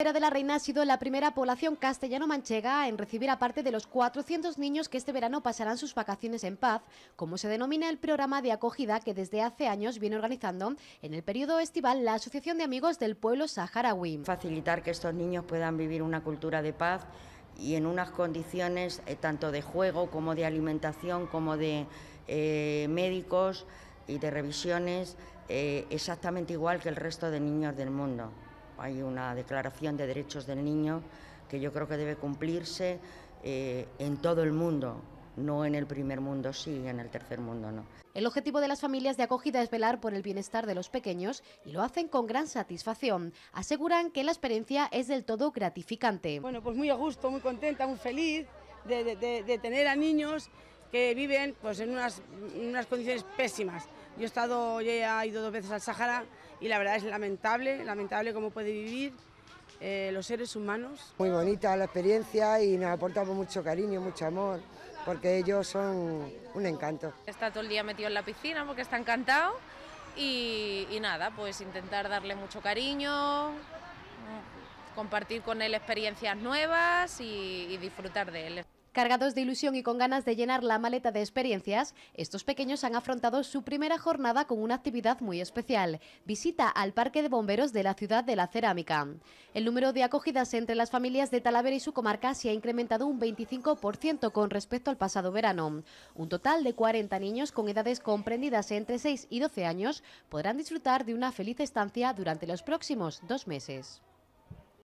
Vera de la Reina ha sido la primera población castellano-manchega en recibir a parte de los 400 niños que este verano pasarán sus vacaciones en paz, como se denomina el programa de acogida que desde hace años viene organizando en el periodo estival la Asociación de Amigos del Pueblo Saharaui. Facilitar que estos niños puedan vivir una cultura de paz y en unas condiciones eh, tanto de juego como de alimentación, como de eh, médicos y de revisiones eh, exactamente igual que el resto de niños del mundo hay una declaración de derechos del niño que yo creo que debe cumplirse eh, en todo el mundo, no en el primer mundo sí, en el tercer mundo no. El objetivo de las familias de acogida es velar por el bienestar de los pequeños y lo hacen con gran satisfacción. Aseguran que la experiencia es del todo gratificante. Bueno, pues muy a gusto, muy contenta, muy feliz de, de tener a niños que viven pues, en unas, condiciones pésimas. Yo he estado, ya he ido dos veces al Sahara y la verdad es lamentable, lamentable cómo puede vivir eh, los seres humanos. Muy bonita la experiencia y nos aportamos mucho cariño, mucho amor, porque ellos son un encanto. Está todo el día metido en la piscina porque está encantado y, nada, pues intentar darle mucho cariño, compartir con él experiencias nuevas y disfrutar de él. Cargados de ilusión y con ganas de llenar la maleta de experiencias, estos pequeños han afrontado su primera jornada con una actividad muy especial, visita al Parque de Bomberos de la Ciudad de la Cerámica. El número de acogidas entre las familias de Talavera y su comarca se ha incrementado un 25% con respecto al pasado verano. Un total de 40 niños con edades comprendidas entre 6 y 12 años podrán disfrutar de una feliz estancia durante los próximos dos meses.